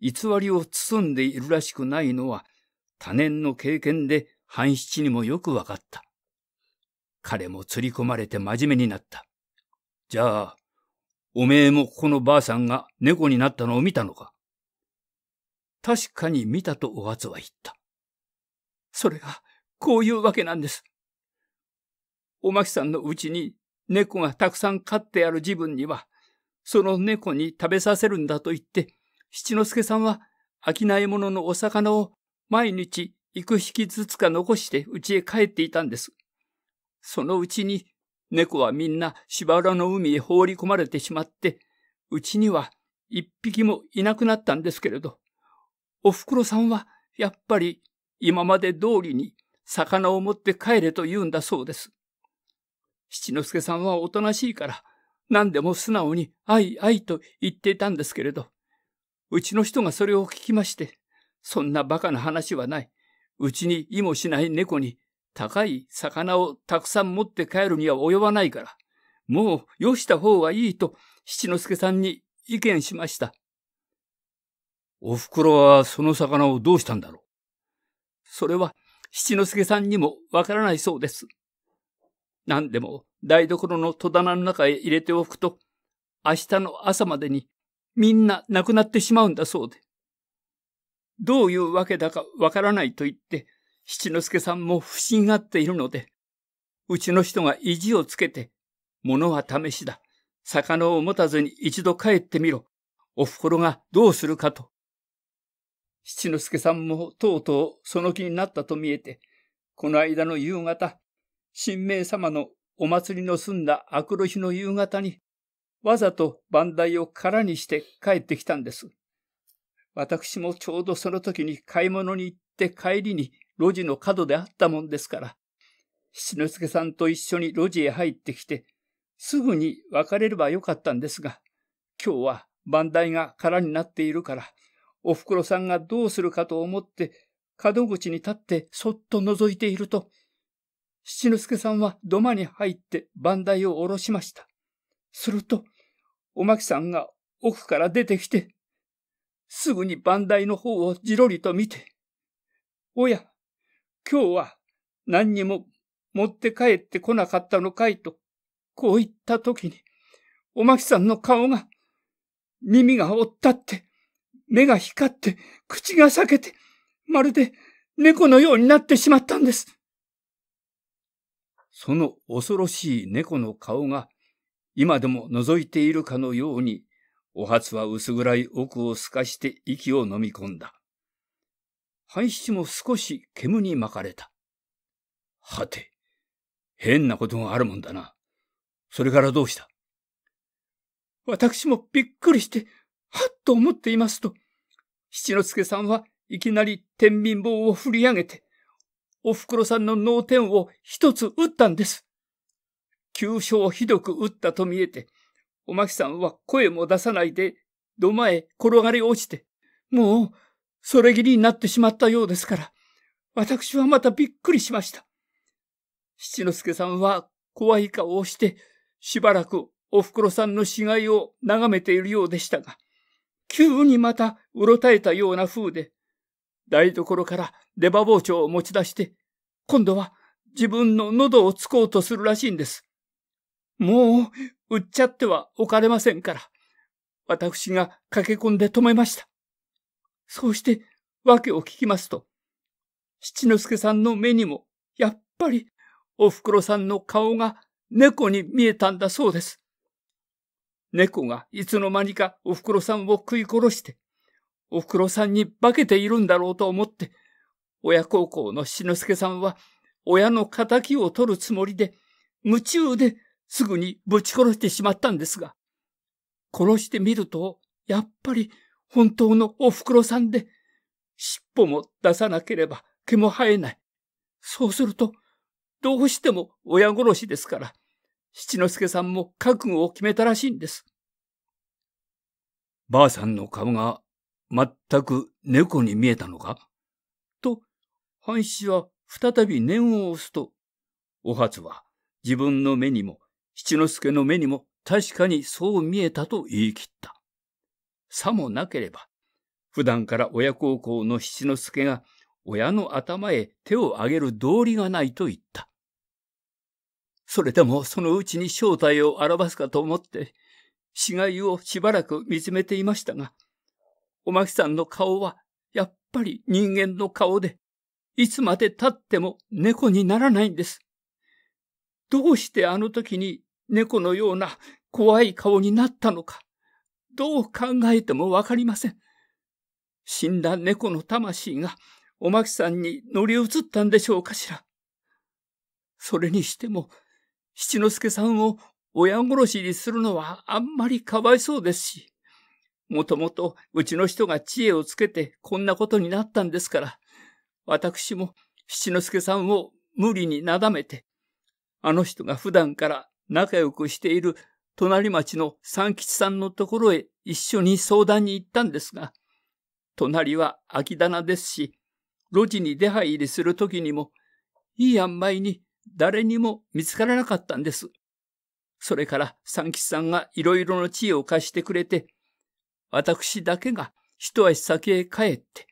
偽りを包んでいるらしくないのは、多年の経験で半七にもよくわかった。彼も釣り込まれて真面目になった。じゃあ、おめえもここのばあさんが猫になったのを見たのか確かに見たとおつは言った。それが、こういうわけなんです。おまきさんのうちに猫がたくさん飼ってある自分には、その猫に食べさせるんだと言って、七之助さんは商いものお魚を毎日幾匹ずつか残してうちへ帰っていたんです。そのうちに猫はみんな芝浦の海へ放り込まれてしまって、うちには一匹もいなくなったんですけれど、お袋さんはやっぱり今まで通りに魚を持って帰れと言うんだそうです。七之助さんはおとなしいから、何でも素直に、あいあいと言っていたんですけれど、うちの人がそれを聞きまして、そんな馬鹿な話はない。うちに意もしない猫に高い魚をたくさん持って帰るには及ばないから、もうよした方がいいと七之助さんに意見しました。お袋はその魚をどうしたんだろうそれは七之助さんにもわからないそうです。何でも台所の戸棚の中へ入れておくと、明日の朝までにみんな亡くなってしまうんだそうで。どういうわけだかわからないと言って、七之助さんも不審がっているので、うちの人が意地をつけて、物は試しだ。魚を持たずに一度帰ってみろ。お袋がどうするかと。七之助さんもとうとうその気になったと見えて、この間の夕方、神明様のお祭りの済んだ明くる日の夕方に、わざと番台を空にして帰ってきたんです。私もちょうどその時に買い物に行って帰りに路地の角であったもんですから、七之助さんと一緒に路地へ入ってきて、すぐに別れればよかったんですが、今日は番台が空になっているから、おふくろさんがどうするかと思って、角口に立ってそっと覗いていると、七之助さんは土間に入って番台を下ろしました。すると、おまきさんが奥から出てきて、すぐに番台の方をじろりと見て、おや、今日は何にも持って帰ってこなかったのかいと、こう言った時に、おまきさんの顔が、耳が折ったって、目が光って、口が裂けて、まるで猫のようになってしまったんです。その恐ろしい猫の顔が、今でも覗いているかのように、お初は薄暗い奥を透かして息を飲み込んだ。半七も少し煙に巻かれた。はて、変なことがあるもんだな。それからどうした私もびっくりして、はっと思っていますと、七之助さんはいきなり天秤棒を振り上げて、お袋さんの脳天を一つ打ったんです。急所をひどく打ったと見えて、おまきさんは声も出さないで、土間へ転がり落ちて、もう、それぎりになってしまったようですから、私はまたびっくりしました。七之助さんは怖い顔をして、しばらくお袋さんの死骸を眺めているようでしたが、急にまたうろたえたような風で、台所から出刃包丁を持ち出して、今度は自分の喉をつこうとするらしいんです。もう、売っちゃってはおかれませんから。私が駆け込んで止めました。そうして、訳を聞きますと、七之助さんの目にも、やっぱり、お袋さんの顔が猫に見えたんだそうです。猫がいつの間にかお袋さんを食い殺して、お袋さんに化けているんだろうと思って、親孝行の七之助さんは、親の仇を取るつもりで、夢中ですぐにぶち殺してしまったんですが、殺してみると、やっぱり本当のお袋さんで、尻尾も出さなければ毛も生えない。そうすると、どうしても親殺しですから、七之助さんも覚悟を決めたらしいんです。ばあさんの顔が全く猫に見えたのかと、半紙は再び念を押すと、お初は自分の目にも七之助の目にも確かにそう見えたと言い切った。さもなければ、普段から親孝行の七之助が親の頭へ手を挙げる道理がないと言った。それでもそのうちに正体を表すかと思って、死骸をしばらく見つめていましたが、おまきさんの顔はやっぱり人間の顔で、いつまで経っても猫にならないんです。どうしてあの時に猫のような怖い顔になったのか。どう考えてもわかりません。死んだ猫の魂がおまきさんに乗り移ったんでしょうかしら。それにしても、七之助さんを親殺しにするのはあんまりかわいそうですし、もともとうちの人が知恵をつけてこんなことになったんですから、私も七之助さんを無理になだめて、あの人が普段から仲良くしている隣町の三吉さんのところへ一緒に相談に行ったんですが、隣は空き棚ですし、路地に出入りするときにも、いい塩梅に誰にも見つからなかったんです。それから三吉さんがいろいろの知恵を貸してくれて、私だけが一足先へ帰って、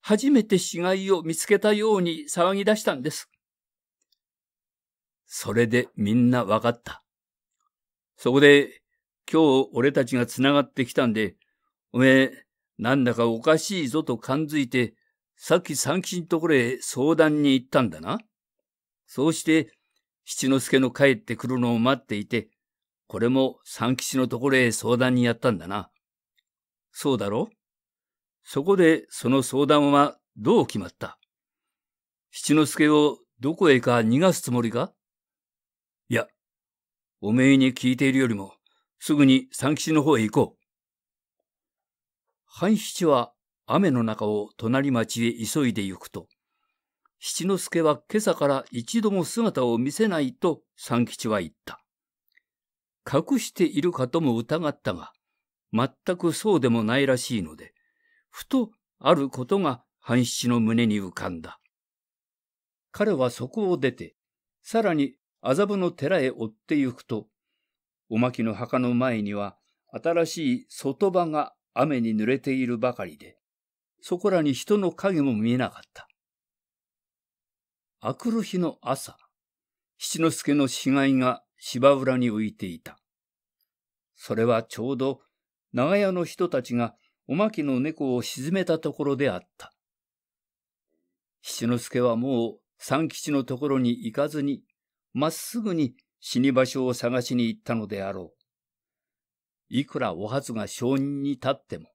初めて死骸を見つけたように騒ぎ出したんです。それでみんなわかった。そこで、今日俺たちが繋がってきたんで、おめえ、なんだかおかしいぞと感づいて、さっき三吉のところへ相談に行ったんだな。そうして、七之助の帰ってくるのを待っていて、これも三吉のところへ相談にやったんだな。そうだろそこでその相談はどう決まった七之助をどこへか逃がすつもりかおめえに聞いているよりも、すぐに三吉の方へ行こう。半七は雨の中を隣町へ急いで行くと、七之助は今朝から一度も姿を見せないと三吉は言った。隠しているかとも疑ったが、全くそうでもないらしいので、ふとあることが半七の胸に浮かんだ。彼はそこを出て、さらに麻布の寺へ追って行くと、おまきの墓の前には新しい外場が雨に濡れているばかりで、そこらに人の影も見えなかった。あくる日の朝、七之助の死骸が芝浦に浮いていた。それはちょうど長屋の人たちがおまきの猫を沈めたところであった。七之助はもう三吉のところに行かずにまっすぐに死に場所を探しに行ったのであろう。いくらお初が証人に立っても、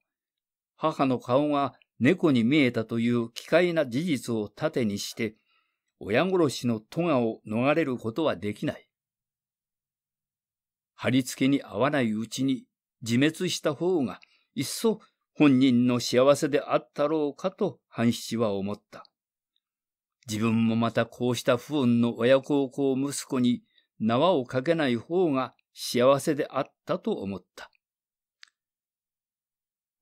母の顔が猫に見えたという奇怪な事実を盾にして、親殺しの咎を逃れることはできない。貼り付けに合わないうちに自滅した方が、いっそ本人の幸せであったろうかと半七は思った。自分もまたこうした不運の親孝行息子に縄をかけない方が幸せであったと思った。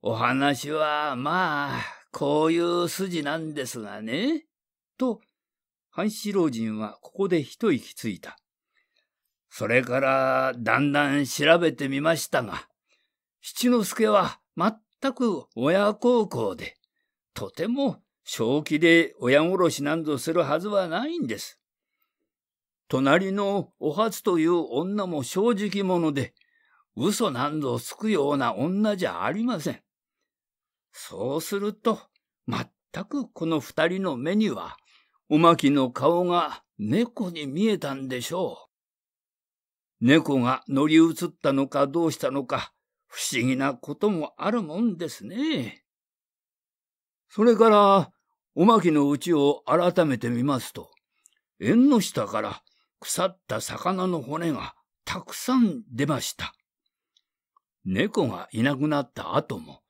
お話は、まあ、こういう筋なんですがね。と、半四郎人はここで一息ついた。それから、だんだん調べてみましたが、七之助は全く親孝行で、とても正気で親殺しなんぞするはずはないんです。隣のお初という女も正直者で、嘘なんぞつくような女じゃありません。そうすると、全くこの二人の目には、おまきの顔が猫に見えたんでしょう。猫が乗り移ったのかどうしたのか、不思議なこともあるもんですね。それから、おまきのうちを改めて見ますと、縁の下から腐った魚の骨がたくさん出ました。猫がいなくなった後も、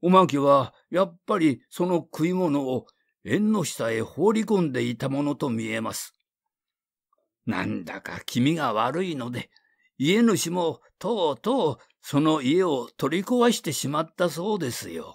おまきはやっぱりその食い物を縁の下へ放り込んでいたものと見えます。なんだか気味が悪いので、家主もとうとうその家を取り壊してしまったそうですよ。